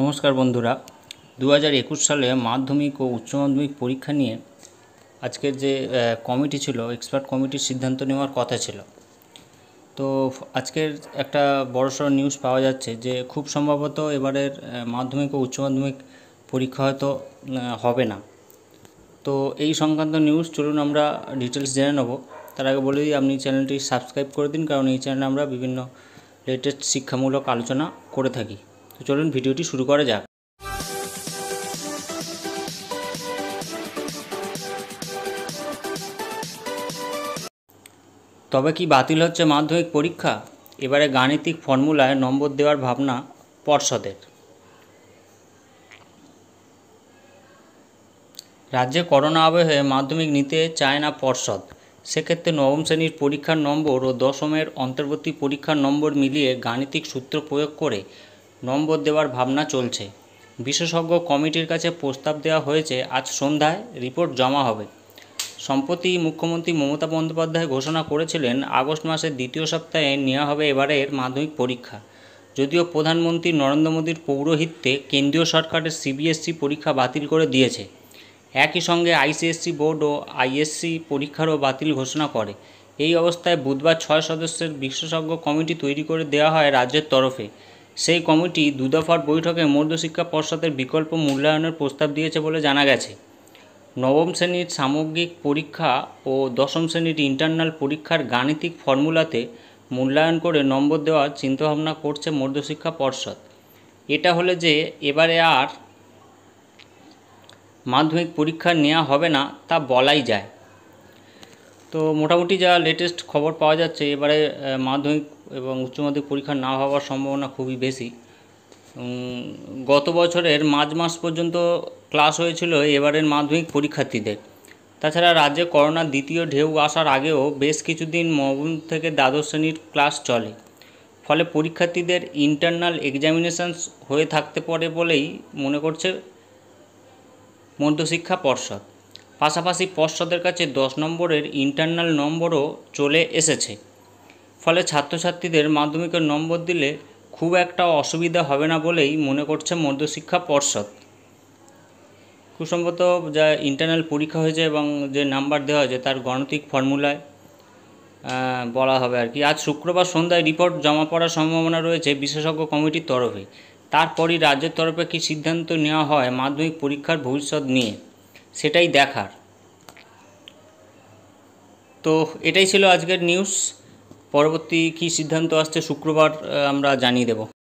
নমস্কার বন্ধুরা দু একুশ সালে মাধ্যমিক ও উচ্চ মাধ্যমিক পরীক্ষা নিয়ে আজকের যে কমিটি ছিল এক্সপার্ট কমিটির সিদ্ধান্ত নেওয়ার কথা ছিল তো আজকের একটা বড়সড় নিউজ পাওয়া যাচ্ছে যে খুব সম্ভবত এবারের মাধ্যমিক ও উচ্চ মাধ্যমিক পরীক্ষা হয়তো হবে না তো এই সংক্রান্ত নিউজ চলুন আমরা ডিটেলস জেনে নেব তার আগে বলে দিই আপনি চ্যানেলটি সাবস্ক্রাইব করে দিন কারণ এই চ্যানেলে আমরা বিভিন্ন লেটেস্ট শিক্ষামূলক আলোচনা করে থাকি তো চলুন ভিডিওটি শুরু করা যাক তবে কি বাতিল হচ্ছে মাধ্যমিক পরীক্ষা এবারে গাণিতিক ফর্মুলায় নম্বর দেওয়ার ভাবনা পর্ষদের রাজ্যে করোনা আবহে মাধ্যমিক নিতে চায় না পর্ষদ সেক্ষেত্রে নবম শ্রেণীর পরীক্ষার নম্বর ও দশমের অন্তর্বর্তী পরীক্ষার নম্বর মিলিয়ে গাণিতিক সূত্র প্রয়োগ করে নম্বর দেওয়ার ভাবনা চলছে বিশেষজ্ঞ কমিটির কাছে প্রস্তাব দেওয়া হয়েছে আজ সন্ধ্যায় রিপোর্ট জমা হবে সম্প্রতি মুখ্যমন্ত্রী মমতা বন্দ্যোপাধ্যায় ঘোষণা করেছিলেন আগস্ট মাসের দ্বিতীয় সপ্তাহে নেওয়া হবে এবারের মাধ্যমিক পরীক্ষা যদিও প্রধানমন্ত্রী নরেন্দ্র মোদীর পৌরোহিত্যে কেন্দ্রীয় সরকারের সিবিএসসি পরীক্ষা বাতিল করে দিয়েছে একই সঙ্গে আইসিএসসি বোর্ড ও আইএসসি পরীক্ষারও বাতিল ঘোষণা করে এই অবস্থায় বুধবার ছয় সদস্যের বিশেষজ্ঞ কমিটি তৈরি করে দেওয়া হয় রাজ্যের তরফে সেই কমিটি দুদফার বৈঠকে মধ্যশিক্ষা পর্ষদের বিকল্প মূল্যায়নের প্রস্তাব দিয়েছে বলে জানা গেছে নবম শ্রেণীর সামগ্রিক পরীক্ষা ও দশম শ্রেণীর ইন্টারনাল পরীক্ষার গাণিতিক ফর্মুলাতে মূল্যায়ন করে নম্বর দেওয়ার চিন্তাভাবনা করছে মধ্যশিক্ষা পর্ষদ এটা হলে যে এবারে আর মাধ্যমিক পরীক্ষা নেওয়া হবে না তা বলাই যায় তো মোটামুটি যা লেটেস্ট খবর পাওয়া যাচ্ছে এবারে মাধ্যমিক এবং উচ্চ মাধ্যমিক পরীক্ষা না হওয়ার সম্ভাবনা খুবই বেশি গত বছরের মার্চ মাস পর্যন্ত ক্লাস হয়েছিল এবারের মাধ্যমিক পরীক্ষার্থীদের তাছাড়া রাজ্যে করোনার দ্বিতীয় ঢেউ আসার আগেও বেশ কিছুদিন নবম থেকে দ্বাদশ শ্রেণীর ক্লাস চলে ফলে পরীক্ষার্থীদের ইন্টারনাল এক্সামিনেশানস হয়ে থাকতে পারে বলেই মনে করছে মধ্যশিক্ষা পর্ষদ পাশাপাশি পর্ষদের কাছে দশ নম্বরের ইন্টারনাল নম্বরও চলে এসেছে ফলে ছাত্রছাত্রীদের মাধ্যমিকের নম্বর দিলে খুব একটা অসুবিধা হবে না বলেই মনে করছে মধ্যশিক্ষা পর্ষদ খুব যা ইন্টারনাল পরীক্ষা হয়েছে এবং যে নাম্বার দেওয়া হয়েছে তার গণতিক ফর্মুলায় বলা হবে আর কি আজ শুক্রবার সন্ধ্যায় রিপোর্ট জমা পড়ার সম্ভাবনা রয়েছে বিশেষজ্ঞ কমিটির তরফে তারপরই রাজ্যের তরফে কি সিদ্ধান্ত নেওয়া হয় মাধ্যমিক পরীক্ষার ভবিষ্যৎ নিয়ে সেটাই দেখার তো এটাই ছিল আজকের নিউজ পরবর্তী কী সিদ্ধান্ত আসছে শুক্রবার আমরা জানিয়ে দেব